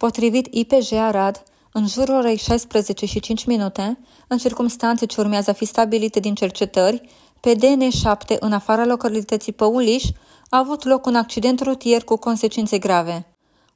Potrivit IPJ Arad, în jurul orei 16 și 5 minute, în circumstanțe ce urmează a fi stabilite din cercetări, pe DN7, în afara localității Păuliș, a avut loc un accident rutier cu consecințe grave.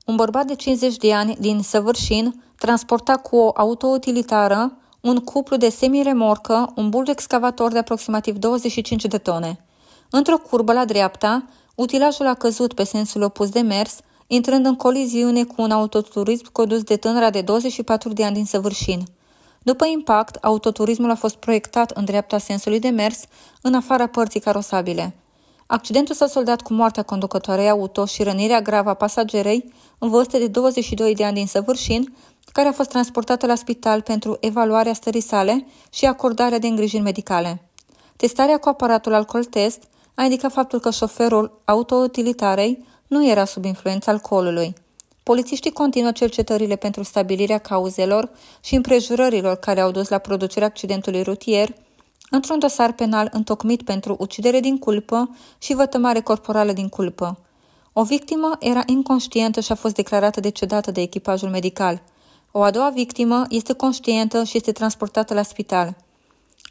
Un bărbat de 50 de ani din Săvârșin transporta cu o autoutilitară un cuplu de semiremorcă, un bulg excavator de aproximativ 25 de tone. Într-o curbă la dreapta, utilajul a căzut pe sensul opus de mers, intrând în coliziune cu un autoturism condus de tânăra de 24 de ani din Săvârșin. După impact, autoturismul a fost proiectat în dreapta sensului de mers, în afara părții carosabile. Accidentul s-a soldat cu moartea conducătoarei auto și rănirea gravă a pasagerei, în vârstă de 22 de ani din Săvârșin, care a fost transportată la spital pentru evaluarea stării sale și acordarea de îngrijiri medicale. Testarea cu aparatul alcool test a indicat faptul că șoferul autoutilitarei nu era sub influența alcoolului. Polițiștii continuă cercetările pentru stabilirea cauzelor și împrejurărilor care au dus la producerea accidentului rutier, într-un dosar penal întocmit pentru ucidere din culpă și vătămare corporală din culpă. O victimă era inconștientă și a fost declarată decedată de echipajul medical. O a doua victimă este conștientă și este transportată la spital.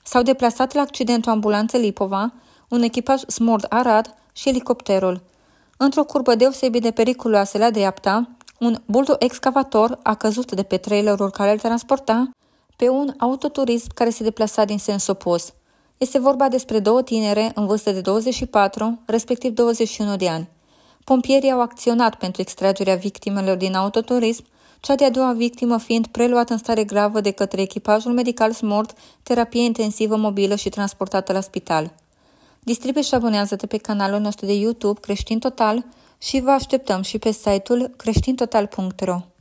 S-au deplasat la accident o ambulanță Lipova, un echipaj Smord Arad și elicopterul – Într-o curbă deosebit de periculoasă la dreapta, un bulto excavator a căzut de pe trailerul care îl transporta pe un autoturism care se deplasa din sens opus. Este vorba despre două tinere în vârstă de 24, respectiv 21 de ani. Pompierii au acționat pentru extragerea victimelor din autoturism, cea de-a doua victimă fiind preluată în stare gravă de către echipajul medical SMORT, terapie intensivă mobilă și transportată la spital. Distribuie și abonează-te pe canalul nostru de YouTube Creștin Total și vă așteptăm și pe site-ul creștintotal.ro.